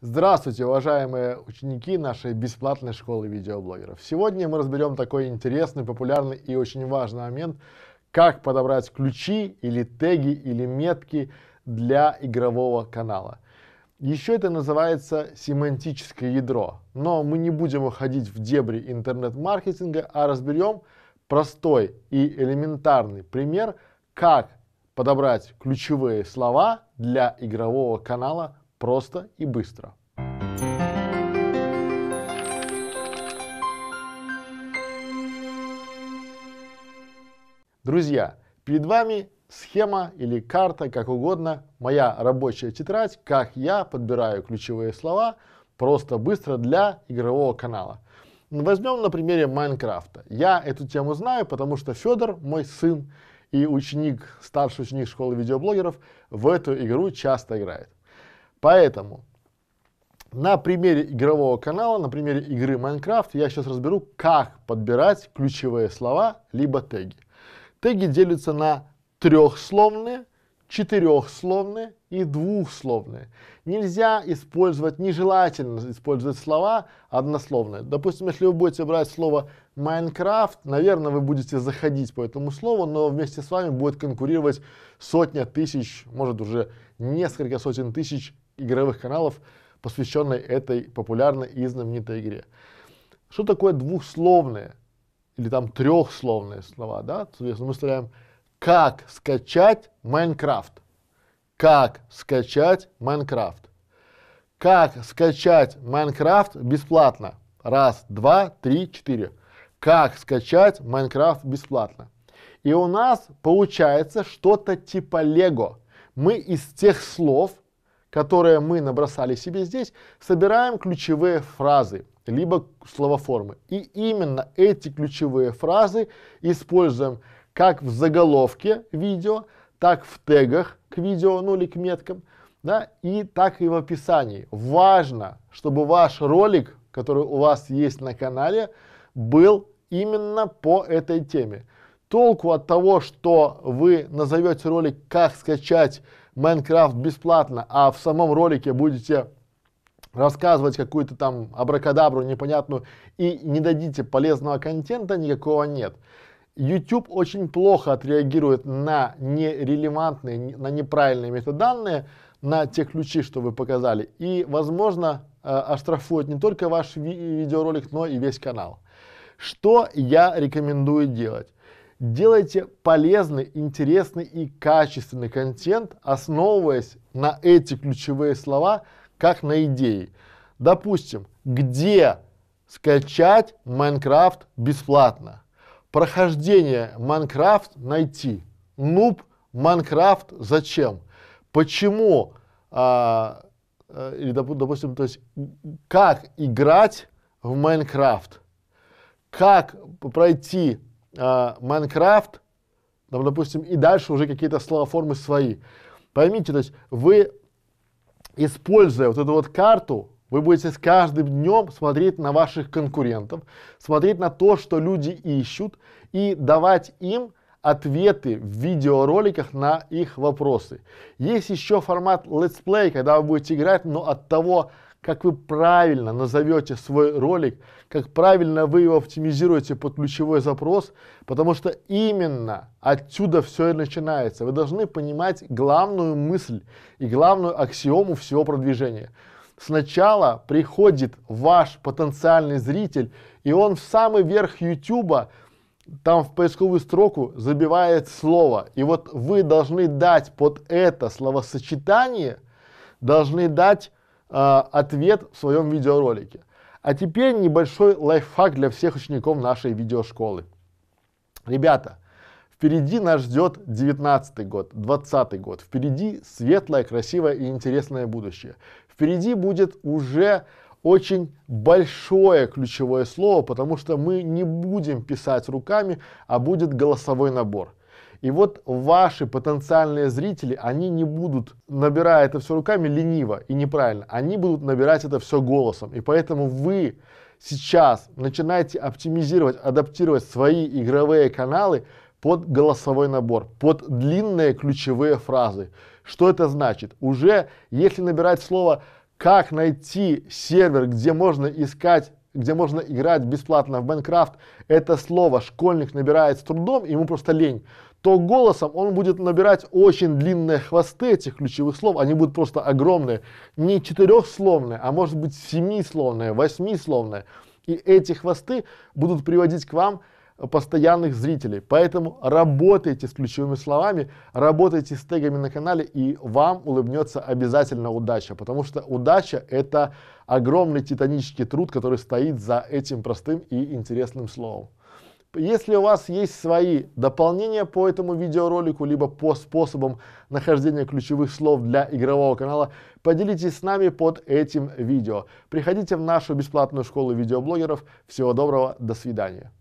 Здравствуйте, уважаемые ученики нашей бесплатной школы видеоблогеров. Сегодня мы разберем такой интересный, популярный и очень важный момент, как подобрать ключи или теги или метки для игрового канала. Еще это называется семантическое ядро, но мы не будем уходить в дебри интернет-маркетинга, а разберем простой и элементарный пример, как подобрать ключевые слова для игрового канала Просто и быстро. Друзья, перед вами схема или карта, как угодно, моя рабочая тетрадь, как я подбираю ключевые слова просто быстро для игрового канала. Возьмем на примере Майнкрафта. Я эту тему знаю, потому что Федор, мой сын и ученик, старший ученик школы видеоблогеров, в эту игру часто играет. Поэтому на примере игрового канала, на примере игры Minecraft я сейчас разберу, как подбирать ключевые слова, либо теги. Теги делятся на трехсловные, четырехсловные и двухсловные. Нельзя использовать, нежелательно использовать слова однословные. Допустим, если вы будете брать слово Майнкрафт, наверное, вы будете заходить по этому слову, но вместе с вами будет конкурировать сотня тысяч, может уже несколько сотен тысяч игровых каналов, посвященной этой популярной и знаменитой игре. Что такое двухсловные или там трехсловные слова, да? Соответственно, мы вставляем «как скачать Майнкрафт», «как скачать Майнкрафт», «как скачать Майнкрафт бесплатно», раз, два, три, четыре, «как скачать Майнкрафт бесплатно». И у нас получается что-то типа Лего. Мы из тех слов, которые мы набросали себе здесь, собираем ключевые фразы, либо словоформы. И именно эти ключевые фразы используем как в заголовке видео, так в тегах к видео, ну или к меткам, да, и так и в описании. Важно, чтобы ваш ролик, который у вас есть на канале, был именно по этой теме. Толку от того, что вы назовете ролик «Как скачать Майнкрафт бесплатно, а в самом ролике будете рассказывать какую-то там абракадабру непонятную и не дадите полезного контента, никакого нет. YouTube очень плохо отреагирует на нерелевантные, на неправильные метаданные, на те ключи, что вы показали. И, возможно, э, оштрафует не только ваш ви видеоролик, но и весь канал. Что я рекомендую делать? Делайте полезный, интересный и качественный контент, основываясь на эти ключевые слова, как на идеи. Допустим, где скачать Майнкрафт бесплатно? Прохождение Майнкрафт найти. Нуб Майнкрафт зачем? Почему, а, а или доп, допустим, то есть как играть в Майнкрафт? Как пройти а, Майнкрафт, там, допустим, и дальше уже какие-то словоформы свои. Поймите, то есть вы, используя вот эту вот карту, вы будете с каждым днем смотреть на ваших конкурентов, смотреть на то, что люди ищут, и давать им ответы в видеороликах на их вопросы. Есть еще формат летсплей, когда вы будете играть, но от того, как вы правильно назовете свой ролик, как правильно вы его оптимизируете под ключевой запрос, потому что именно отсюда все и начинается. Вы должны понимать главную мысль и главную аксиому всего продвижения. Сначала приходит ваш потенциальный зритель, и он в самый верх YouTube там в поисковую строку забивает слово. И вот вы должны дать под это словосочетание, должны дать а, ответ в своем видеоролике. А теперь небольшой лайфхак для всех учеников нашей видеошколы. Ребята, впереди нас ждет 19 год, 20 год. Впереди светлое, красивое и интересное будущее. Впереди будет уже очень большое ключевое слово, потому что мы не будем писать руками, а будет голосовой набор. И вот ваши потенциальные зрители, они не будут, набирая это все руками, лениво и неправильно. Они будут набирать это все голосом. И поэтому вы сейчас начинаете оптимизировать, адаптировать свои игровые каналы под голосовой набор, под длинные ключевые фразы. Что это значит? Уже если набирать слово «как найти сервер, где можно искать где можно играть бесплатно в Майнкрафт, это слово школьник набирает с трудом, ему просто лень, то голосом он будет набирать очень длинные хвосты этих ключевых слов, они будут просто огромные, не четырехсловные, а может быть семисловные, восьмисловные. И эти хвосты будут приводить к вам постоянных зрителей. Поэтому работайте с ключевыми словами, работайте с тегами на канале и вам улыбнется обязательно удача, потому что удача это огромный титанический труд, который стоит за этим простым и интересным словом. Если у вас есть свои дополнения по этому видеоролику, либо по способам нахождения ключевых слов для игрового канала, поделитесь с нами под этим видео. Приходите в нашу бесплатную школу видеоблогеров. Всего доброго, до свидания.